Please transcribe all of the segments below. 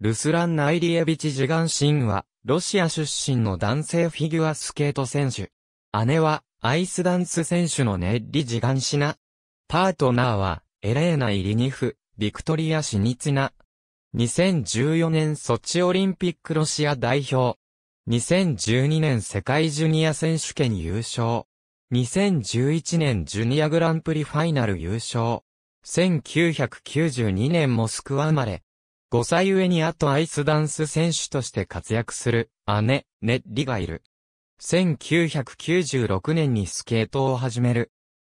ルスラン・ナイリエビチ・ジガンシンは、ロシア出身の男性フィギュアスケート選手。姉は、アイスダンス選手のネッリ・ジガンシナ。パートナーは、エレーナ・イリニフ、ビクトリア・シニツナ。2014年ソチオリンピックロシア代表。2012年世界ジュニア選手権優勝。2011年ジュニアグランプリファイナル優勝。1992年モスクワ生まれ。5歳上にあとアイスダンス選手として活躍する姉、ネッリがいる。1996年にスケートを始める。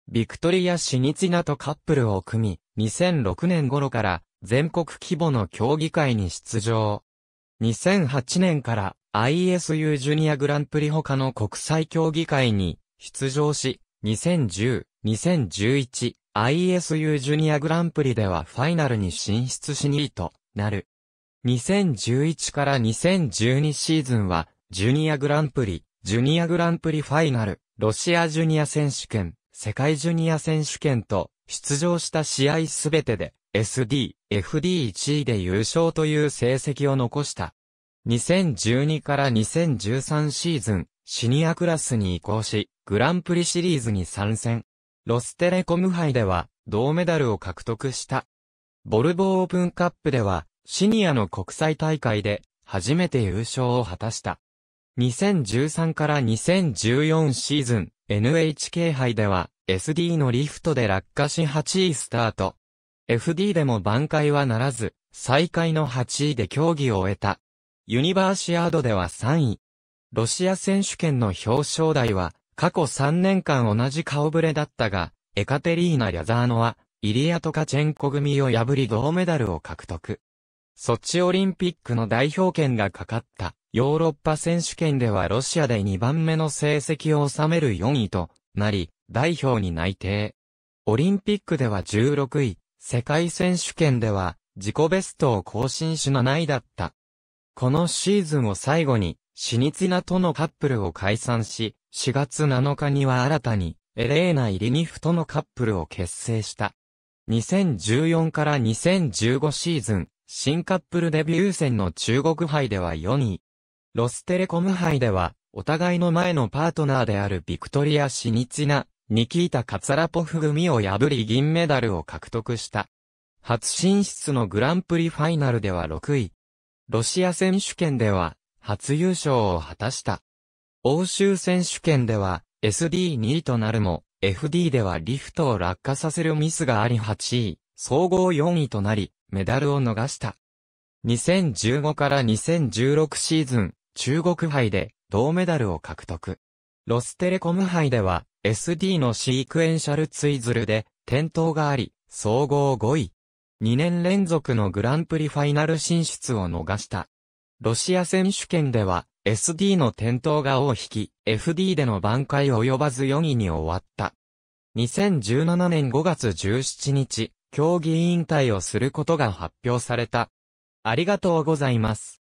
ビクトリア・シニツィナとカップルを組み、2006年頃から全国規模の競技会に出場。2008年から ISU ジュニアグランプリ他の国際競技会に出場し、2010、2011、ISU ジュニアグランプリではファイナルに進出しに位と、なる。2011から2012シーズンは、ジュニアグランプリ、ジュニアグランプリファイナル、ロシアジュニア選手権、世界ジュニア選手権と、出場した試合すべてで、SD、FD1 位で優勝という成績を残した。2012から2013シーズン、シニアクラスに移行し、グランプリシリーズに参戦。ロステレコム杯では、銅メダルを獲得した。ボルボーオープンカップでは、シニアの国際大会で、初めて優勝を果たした。2013から2014シーズン、NHK 杯では、SD のリフトで落下し8位スタート。FD でも挽回はならず、最下位の8位で競技を終えた。ユニバーシアードでは3位。ロシア選手権の表彰台は、過去3年間同じ顔ぶれだったが、エカテリーナ・リャザーノは、イリア・トカチェンコ組を破り銅メダルを獲得。ソチオリンピックの代表権がかかったヨーロッパ選手権ではロシアで2番目の成績を収める4位となり、代表に内定。オリンピックでは16位、世界選手権では自己ベストを更新し7位だった。このシーズンを最後に、シニツィナとのカップルを解散し、4月7日には新たに、エレーナ・イリニフとのカップルを結成した。2014から2015シーズン、新カップルデビュー戦の中国杯では4位。ロステレコム杯では、お互いの前のパートナーであるビクトリア・シニチナ、ニキータ・カツラポフ組を破り銀メダルを獲得した。初進出のグランプリファイナルでは6位。ロシア選手権では、初優勝を果たした。欧州選手権では、SD2 位となるも、FD ではリフトを落下させるミスがあり8位、総合4位となり、メダルを逃した。2015から2016シーズン、中国杯で銅メダルを獲得。ロステレコム杯では SD のシークエンシャルツイズルで転倒があり、総合5位。2年連続のグランプリファイナル進出を逃した。ロシア選手権では SD の点灯が大引き、FD での挽回及ばず4位に終わった。2017年5月17日、競技委員会をすることが発表された。ありがとうございます。